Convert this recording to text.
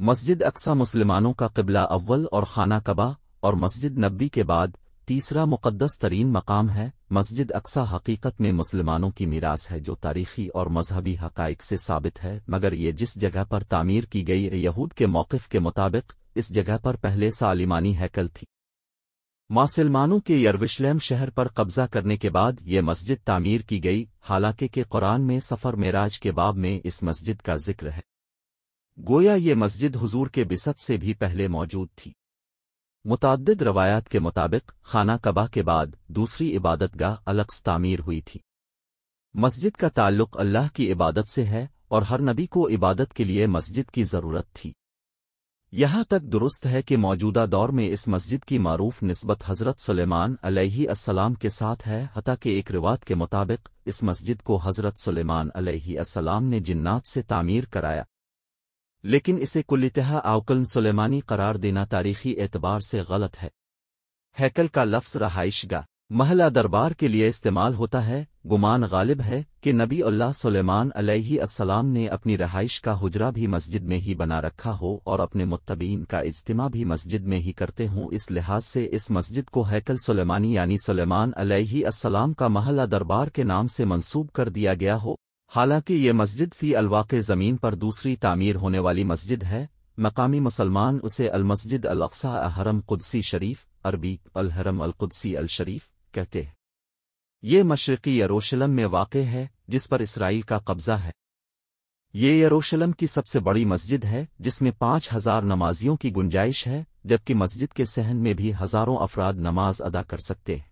मस्जिद अक्सा मुसलमानों का किबला अव्वल और खाना कबा और मस्जिद नब्बी के बाद तीसरा मुकद्दस तरीन मकाम है मस्जिद अक्सा हकीकत में मुसलमानों की मीरास है जो तारीखी और मजहबी हकाइक से साबित है मगर ये जिस जगह पर तामीर की गई यहूद के मौक़ के मुताबिक इस जगह पर पहले सालिमानी हैकल थी मासलमानों के यरूशलेम शहर पर कब्जा करने के बाद ये मस्जिद तामीर की गई हालांकि के कुरान में सफ़र मेराज के बाब में इस मस्जिद का जिक्र है गोया ये मस्जिद हुजूर के बिसत से भी पहले मौजूद थी मुतद रवायात के मुताबिक खाना कबा के बाद दूसरी इबादतगाह अलक्स तामीर हुई थी मस्जिद का ताल्लुक अल्लाह की इबादत से है और हर नबी को इबादत के लिए मस्जिद की ज़रूरत थी यहां तक दुरुस्त है कि मौजूदा दौर में इस मस्जिद की मरूफ नस्बत हज़रत सलेमान अलैहिस्सलाम के साथ है हता कि एक रिवात के मुताबिक इस मस्जिद को हज़रत सलेमान अलैहिस्सलाम ने जिन्नात से तामीर कराया लेकिन इसे कुलतहा अवकलन सुलेमानी करार देना तारीखी एतबार से गलत है हैकल का लफ्स रहाइशगा महला दरबार के लिए इस्तेमाल होता है गुमान गालिब है कि नबी अल्लाह सुलेमान अलैहिस्सलाम ने अपनी रहाइश का हुजरा भी मस्जिद में ही बना रखा हो और अपने मुतबीन का इज्तिमा भी मस्जिद में ही करते हों इस लिहाज से इस मस्जिद को हैकल सुलेमानी यानी सुलेमान अलैहिस्सलाम का महला दरबार के नाम से मंसूब कर दिया गया हो हालांकि ये मस्जिद फ़ी अलवा ज़मीन पर दूसरी तामीर होने वाली मस्जिद है मकामी मुसलमान उसे अलमस्जिद अलक्सा अहरम कुदसी शरीफ अरबी अलहरम अलकुदसी अल कहते हैं ये मशरक़ी यरूशलम में वाक़ है जिस पर इसराइल का कब्ज़ा है ये यरूशलम की सबसे बड़ी मस्जिद है जिसमें पांच हज़ार नमाजियों की गुंजाइश है जबकि मस्जिद के सहन में भी हज़ारों अफराद नमाज अदा कर सकते हैं